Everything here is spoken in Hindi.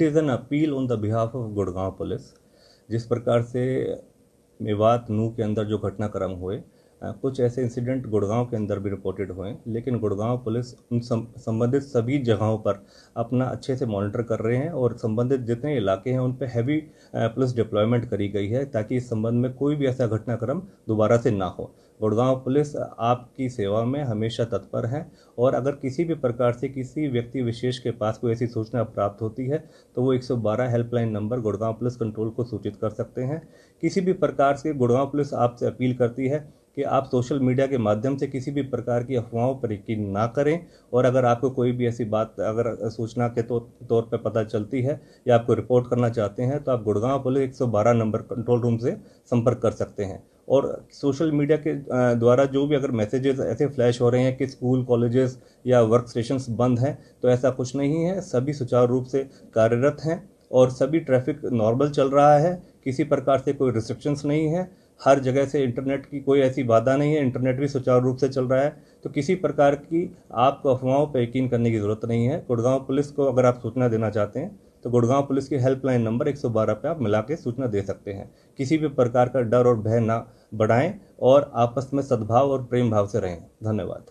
it is an appeal on the behalf of Gurgaon police जिस प्रकार से मेवात नू के अंदर जो घटनाक्रम हुए कुछ ऐसे इंसिडेंट गुड़गांव के अंदर भी रिपोर्टेड हुए लेकिन गुड़गांव पुलिस उन संबंधित सभी जगहों पर अपना अच्छे से मॉनिटर कर रहे हैं और संबंधित जितने इलाके हैं उन पर हैवी पुलिस डिप्लॉयमेंट करी गई है ताकि इस संबंध में कोई भी ऐसा घटनाक्रम दोबारा से ना हो गुड़गांव पुलिस आपकी सेवा में हमेशा तत्पर है और अगर किसी भी प्रकार से किसी व्यक्ति विशेष के पास कोई ऐसी सूचना प्राप्त होती है तो वो 112 helpline number Gurgaon police control को सूचित कर सकते हैं किसी भी प्रकार से गुड़गांव पुलिस आपसे अपील करती है कि आप सोशल मीडिया के माध्यम से किसी भी प्रकार की अफवाहों पर यकीन ना करें और अगर आपको कोई भी ऐसी बात अगर सूचना के तो, तौर पर पता चलती है या आपको रिपोर्ट करना चाहते हैं तो आप गुड़गांव पुलिस एक नंबर कंट्रोल रूम से संपर्क कर सकते हैं और सोशल मीडिया के द्वारा जो भी अगर मैसेजेस ऐसे फ्लैश हो रहे हैं कि स्कूल कॉलेजेस या वर्क स्टेशन बंद हैं तो ऐसा कुछ नहीं है सभी सुचारू रूप से कार्यरत हैं और सभी ट्रैफिक नॉर्मल चल रहा है किसी प्रकार से कोई रिस्ट्रिक्शंस नहीं है हर जगह से इंटरनेट की कोई ऐसी बाधा नहीं है इंटरनेट भी सुचारू रूप से चल रहा है तो किसी प्रकार की आपको अफवाहों पर यकीन करने की ज़रूरत नहीं है गुड़गांव पुलिस को अगर आप सूचना देना चाहते हैं तो गुड़गांव पुलिस की हेल्पलाइन नंबर 112 पर आप मिला के सूचना दे सकते हैं किसी भी प्रकार का डर और भय ना बढ़ाएं और आपस में सद्भाव और प्रेम भाव से रहें धन्यवाद